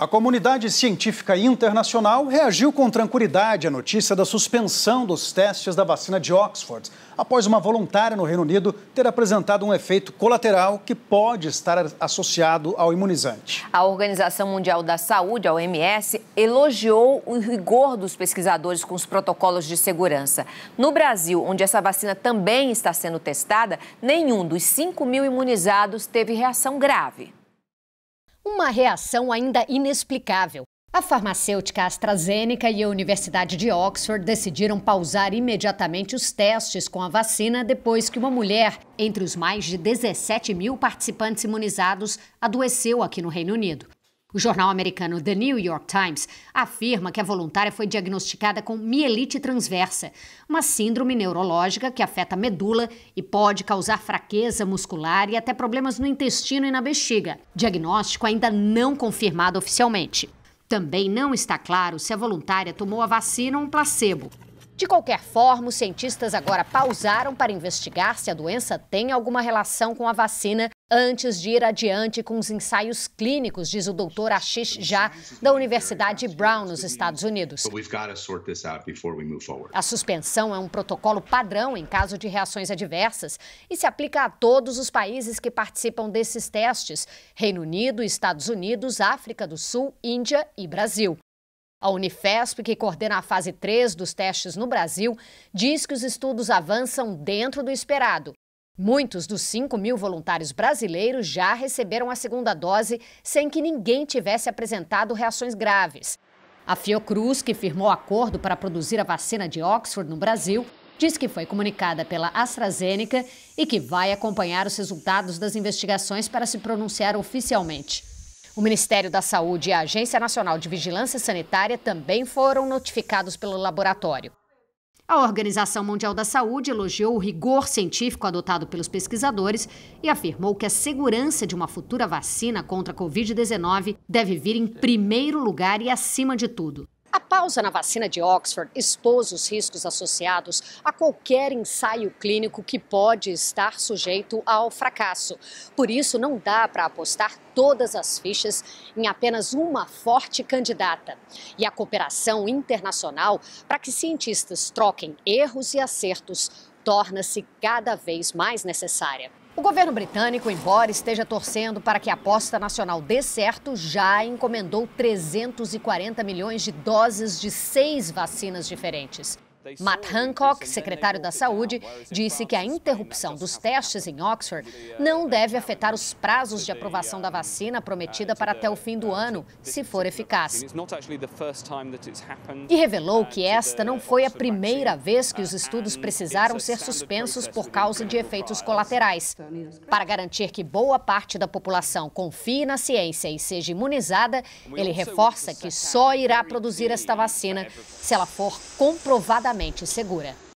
A comunidade científica internacional reagiu com tranquilidade à notícia da suspensão dos testes da vacina de Oxford, após uma voluntária no Reino Unido ter apresentado um efeito colateral que pode estar associado ao imunizante. A Organização Mundial da Saúde, a OMS, elogiou o rigor dos pesquisadores com os protocolos de segurança. No Brasil, onde essa vacina também está sendo testada, nenhum dos 5 mil imunizados teve reação grave uma reação ainda inexplicável. A farmacêutica AstraZeneca e a Universidade de Oxford decidiram pausar imediatamente os testes com a vacina depois que uma mulher, entre os mais de 17 mil participantes imunizados, adoeceu aqui no Reino Unido. O jornal americano The New York Times afirma que a voluntária foi diagnosticada com mielite transversa, uma síndrome neurológica que afeta a medula e pode causar fraqueza muscular e até problemas no intestino e na bexiga. Diagnóstico ainda não confirmado oficialmente. Também não está claro se a voluntária tomou a vacina ou um placebo. De qualquer forma, os cientistas agora pausaram para investigar se a doença tem alguma relação com a vacina antes de ir adiante com os ensaios clínicos, diz o doutor Ashish Jha, da Universidade Brown, nos Estados Unidos. A suspensão é um protocolo padrão em caso de reações adversas e se aplica a todos os países que participam desses testes: Reino Unido, Estados Unidos, África do Sul, Índia e Brasil. A Unifesp, que coordena a fase 3 dos testes no Brasil, diz que os estudos avançam dentro do esperado. Muitos dos 5 mil voluntários brasileiros já receberam a segunda dose sem que ninguém tivesse apresentado reações graves. A Fiocruz, que firmou acordo para produzir a vacina de Oxford no Brasil, diz que foi comunicada pela AstraZeneca e que vai acompanhar os resultados das investigações para se pronunciar oficialmente. O Ministério da Saúde e a Agência Nacional de Vigilância Sanitária também foram notificados pelo laboratório. A Organização Mundial da Saúde elogiou o rigor científico adotado pelos pesquisadores e afirmou que a segurança de uma futura vacina contra a Covid-19 deve vir em primeiro lugar e acima de tudo. A pausa na vacina de Oxford expôs os riscos associados a qualquer ensaio clínico que pode estar sujeito ao fracasso. Por isso, não dá para apostar todas as fichas em apenas uma forte candidata. E a cooperação internacional para que cientistas troquem erros e acertos torna-se cada vez mais necessária. O governo britânico, embora esteja torcendo para que a aposta nacional dê certo, já encomendou 340 milhões de doses de seis vacinas diferentes. Matt Hancock, secretário da Saúde, disse que a interrupção dos testes em Oxford não deve afetar os prazos de aprovação da vacina prometida para até o fim do ano, se for eficaz. E revelou que esta não foi a primeira vez que os estudos precisaram ser suspensos por causa de efeitos colaterais. Para garantir que boa parte da população confie na ciência e seja imunizada, ele reforça que só irá produzir esta vacina se ela for comprovada altamente segura.